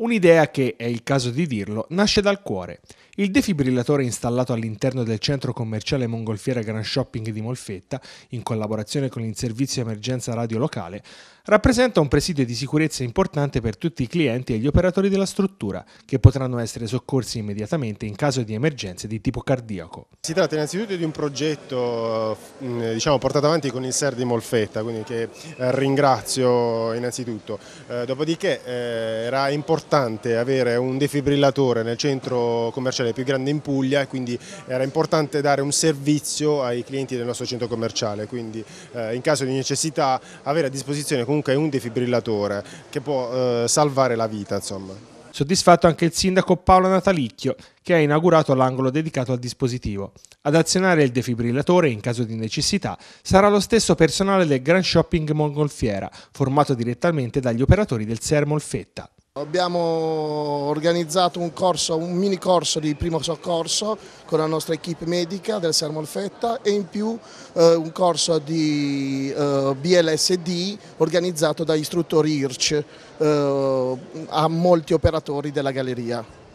Un'idea che, è il caso di dirlo, nasce dal cuore il defibrillatore installato all'interno del centro commerciale Mongolfiera Grand Shopping di Molfetta, in collaborazione con il servizio emergenza radio locale, rappresenta un presidio di sicurezza importante per tutti i clienti e gli operatori della struttura, che potranno essere soccorsi immediatamente in caso di emergenze di tipo cardiaco. Si tratta innanzitutto di un progetto mm, diciamo, portato avanti con il SER di Molfetta, quindi che eh, ringrazio innanzitutto. Eh, dopodiché eh, era importante avere un defibrillatore nel centro commerciale le più grande in Puglia e quindi era importante dare un servizio ai clienti del nostro centro commerciale, quindi eh, in caso di necessità avere a disposizione comunque un defibrillatore che può eh, salvare la vita. Insomma. Soddisfatto anche il sindaco Paolo Natalicchio, che ha inaugurato l'angolo dedicato al dispositivo. Ad azionare il defibrillatore in caso di necessità sarà lo stesso personale del Grand Shopping Mongolfiera, formato direttamente dagli operatori del Molfetta. Abbiamo organizzato un, corso, un mini corso di primo soccorso con la nostra equipe medica del Sermolfetta e in più eh, un corso di eh, BLSD organizzato da istruttori IRC eh, a molti operatori della galleria.